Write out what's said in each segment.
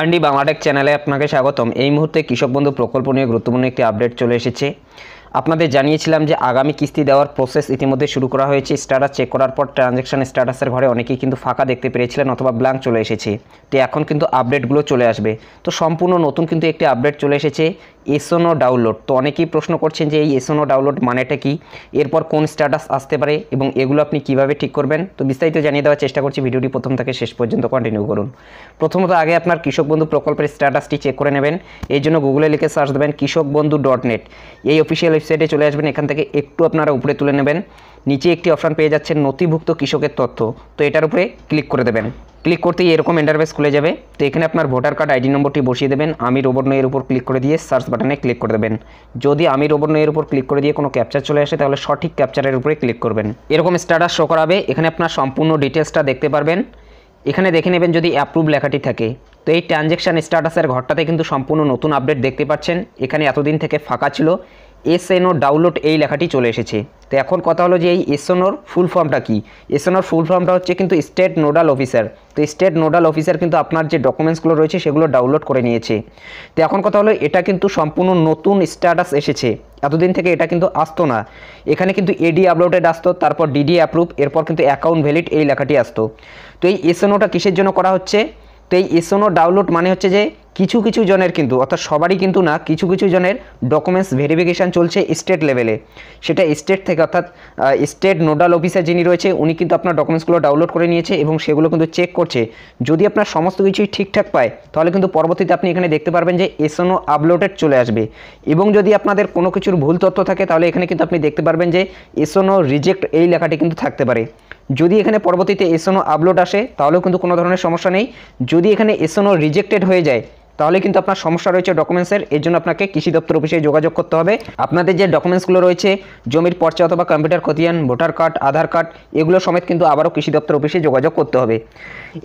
আন্ডি বাংলাটেক চ্যানেলে আপনাকে স্বাগতম এই মুহূর্তে কৃষক বন্ধু প্রকল্প নিয়ে গুরুত্বপূর্ণ একটি আপডেট চলে এসেছে আপনাদের জানিয়েছিলাম যে আগামী কিস্তি দেওয়ার প্রসেস ইতিমধ্যে শুরু করা হয়েছে স্ট্যাটাস চেক করার পর ট্রানজ্যাকশান স্ট্যাটাসের ঘরে অনেকেই কিন্তু ফাঁকা দেখতে পেরেছিলেন অথবা ব্ল্যাঙ্ক চলে এসেছে তো এখন কিন্তু আপডেটগুলো চলে আসবে তো সম্পূর্ণ নতুন কিন্তু একটি আপডেট চলে এসেছে এসোনো ডাউনলোড তো অনেকেই প্রশ্ন করছেন যে এই এসোনো ডাউনলোড মানেটা কি এরপর কোন স্ট্যাটাস আসতে পারে এবং এগুলো আপনি কিভাবে ঠিক করবেন তো বিস্তারিত জানিয়ে দেওয়ার চেষ্টা করছি ভিডিওটি প্রথম থেকে শেষ পর্যন্ত কন্টিনিউ করুন প্রথমত আগে আপনার কৃষক বন্ধু প্রকল্পের স্ট্যাটাসটি চেক করে নেবেন এই জন্য গুগলে লিখে সার্চ দেবেন কৃষক বন্ধু ডট নেট এই অফিসিয়াল ওয়েবসাইটে চলে আসবেন এখান থেকে একটু আপনারা উপরে তুলে নেবেন নিচে একটি অপশান পেয়ে যাচ্ছেন নথিভুক্ত কৃষকের তথ্য তো এটার উপরে ক্লিক করে দেবেন ক্লিক করতেই এরকম ইন্টারভেস খুলে যাবে তো এখানে আপনার ভোটার কার্ড আইডি নম্বরটি বসিয়ে দেবেন আমি রোবট নয়ের উপর ক্লিক করে দিয়ে সার্চ বাটনে ক্লিক করে দেবেন যদি আমি রোবট নয়ের উপর ক্লিক করে দিয়ে কোনো ক্যাপচার চলে আসে তাহলে সঠিক ক্যাপচারের উপরে ক্লিক করবেন এরকম স্ট্যাটাস শো করাবে এখানে আপনার সম্পূর্ণ ডিটেলসটা দেখতে পারবেন এখানে দেখে নেবেন যদি অ্যাপ্রুভ লেখাটি থাকে তো এই ট্রানজ্যাকশান স্ট্যাটাসের ঘরটাতে কিন্তু সম্পূর্ণ নতুন আপডেট দেখতে পাচ্ছেন এখানে এতদিন থেকে ফাঁকা ছিল এসএনও ডাউনলোড এই লেখাটি চলে এসেছে তো এখন কথা হলো যে এই এসএনওর ফুল ফর্মটা কি এসএনওর ফুল ফর্মটা হচ্ছে কিন্তু স্টেট নোডাল অফিসার তো স্টেট নোডাল অফিসার কিন্তু আপনার যে ডকুমেন্টসগুলো রয়েছে সেগুলো ডাউনলোড করে নিয়েছে তো এখন কথা হলো এটা কিন্তু সম্পূর্ণ নতুন স্ট্যাটাস এসেছে এতদিন থেকে এটা কিন্তু আসতো না এখানে কিন্তু এডি আপলোডেড আসতো তারপর ডিডি অ্যাপ্রুভ এরপর কিন্তু অ্যাকাউন্ট ভ্যালিড এই লেখাটি আসতো তো এই এসএনওটা কিসের জন্য করা হচ্ছে তো এই এসোনো ডাউনলোড মানে হচ্ছে যে কিছু কিছু জনের কিন্তু অর্থাৎ সবারই কিন্তু না কিছু কিছু জনের ডকুমেন্টস ভেরিফিকেশান চলছে স্টেট লেভেলে সেটা স্টেট থেকে অর্থাৎ স্টেট নোডাল অফিসার যিনি রয়েছে উনি কিন্তু আপনার ডকুমেন্টসগুলো ডাউনলোড করে নিয়েছে এবং সেগুলো কিন্তু চেক করছে যদি আপনার সমস্ত কিছুই ঠিকঠাক পায় তাহলে কিন্তু পরবর্তীতে আপনি এখানে দেখতে পারবেন যে এসএনও আপলোডেড চলে আসবে এবং যদি আপনাদের কোনো কিছুর ভুল তথ্য থাকে তাহলে এখানে কিন্তু আপনি দেখতে পারবেন যে এসএনও রিজেক্ট এই লেখাটি কিন্তু থাকতে পারে যদি এখানে পরবর্তীতে এসএনও আপলোড আসে তাহলেও কিন্তু কোনো ধরনের সমস্যা নেই যদি এখানে এসএনও রিজেক্টেড হয়ে যায় তাহলে কিন্তু আপনার সমস্যা রয়েছে ডকুমেন্টসের এর জন্য আপনাকে কৃষি দপ্তর অফিসে যোগাযোগ করতে হবে আপনাদের যে ডকুমেন্টসগুলো রয়েছে জমির পর্চা অথবা কম্পিউটার খতিয়ান ভোটার কার্ড আধার কার্ড এগুলো সমেত কিন্তু আবারও কৃষি দপ্তর অফিসে যোগাযোগ করতে হবে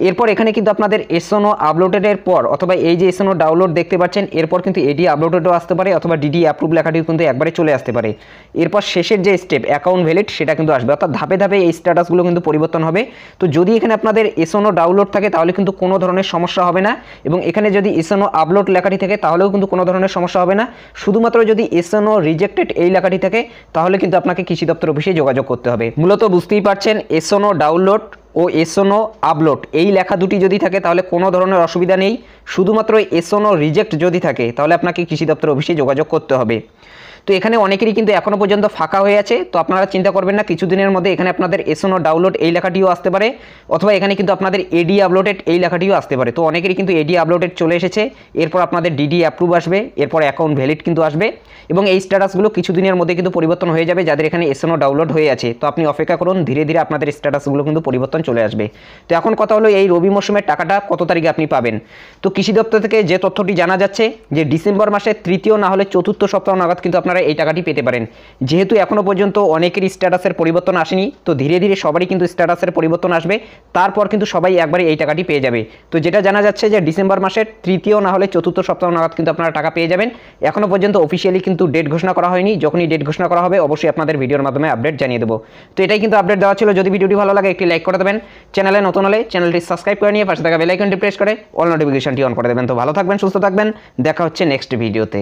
এরপর এখানে কিন্তু আপনাদের এসএনও আপলোডেডের পর অথবা এই যে এসএনও ডাউনলোড দেখতে পাচ্ছেন এরপর কিন্তু এডি আপলোডেডও আসতে পারে অথবা ডিডি অ্যাপ্রুভ লেখাটিও কিন্তু একবারে চলে আসতে পারে এরপর শেষের যে স্টেপ অ্যাকাউন্ট ভ্যালিড সেটা কিন্তু আসবে অর্থাৎ ধাপে ধাপে এই স্ট্যাটাসগুলো কিন্তু পরিবর্তন হবে তো যদি এখানে আপনাদের এসএনও ডাউনলোড থাকে তাহলে কিন্তু কোনো ধরনের সমস্যা হবে না এবং এখানে যদি এসএন এসএনও আপলোড লেখাটি থেকে তাহলেও কিন্তু কোনো ধরনের সমস্যা হবে না শুধুমাত্র যদি এসএনও রিজেক্টেড এই লেখাটি থাকে তাহলে কিন্তু আপনাকে কৃষি দপ্তর অফিসে যোগাযোগ করতে হবে মূলত বুঝতেই পারছেন এসএনও ডাউনলোড ও এসএনও আপলোড এই লেখা দুটি যদি থাকে তাহলে কোনো ধরনের অসুবিধা নেই শুধুমাত্র এসএনও রিজেক্ট যদি থাকে তাহলে আপনাকে কৃষি দপ্তর অফিসে যোগাযোগ করতে হবে তো এখানে অনেকেরই কিন্তু এখনও পর্যন্ত ফাঁকা হয়ে আছে তো আপনারা চিন্তা করবেন না কিছুদিনের মধ্যে এখানে আপনাদের এসনো ডাউনলোড এই লেখাটিও আসতে পারে অথবা এখানে কিন্তু আপনাদের এডি আপলোডেড এই লেখাটিও আসতে পারে তো অনেকেরই কিন্তু এডি আপলোডেড চলে এসেছে এরপর আপনাদের ডিডি অ্যাপ্রুভ আসবে এরপর অ্যাকাউন্ট ভ্যালিড কিন্তু আসবে এবং এই স্ট্যাটাসগুলো কিছুদিনের মধ্যে কিন্তু পরিবর্তন হয়ে যাবে যাদের এখানে এসনো ডাউনলোড হয়ে আছে তো আপনি অপেক্ষা করুন ধীরে ধীরে আপনাদের স্ট্যাটাসগুলো কিন্তু পরিবর্তন চলে আসবে তো এখন কথা হলো এই রবি মৌসুমের টাকাটা কত তারিখে আপনি পাবেন তো কৃষি দপ্তর থেকে যে তথ্যটি জানা যাচ্ছে যে ডিসেম্বর মাসের তৃতীয় না হলে চতুর্থ সপ্তাহ নাগাদ কিন্তু আপনারা আপনারা এই টাকাটি পেতে পারেন যেহেতু এখনও পর্যন্ত অনেকের স্ট্যাটাসের পরিবর্তন আসেনি তো ধীরে ধীরে সবারই কিন্তু স্ট্যাটাসের পরিবর্তন আসবে তারপর কিন্তু সবাই একবারে এই টাকাটি পেয়ে যাবে তো যেটা জানা যাচ্ছে যে ডিসেম্বর মাসের তৃতীয় না হলে চতুর্থ সপ্তাহ নাগাদ কিন্তু আপনারা টাকা পেয়ে যাবেন এখনও পর্যন্ত অফিসিয়ালি কিন্তু ডেট ঘোষণা করা হয়নি যখনই ডেট ঘোষণা করা হবে অবশ্যই আপনাদের ভিডিওর মাধ্যমে আপডেট জানিয়ে দেবো তো এটাই কিন্তু আপডেট দেওয়া ছিল যদি ভিডিওটি ভালো লাগে একটি লাইক করে দেবেন চ্যানেলে নতুন হলে চ্যানেলটি সাবস্ক্রাইব করে নিয়ে পাশে থাকা বেলাইকনটি প্রেস করে অল নোটিফিকেশনটি অন করে দেবেন তো ভালো থাকবেন সুস্থ থাকবেন দেখা হচ্ছে নেক্সট ভিডিওতে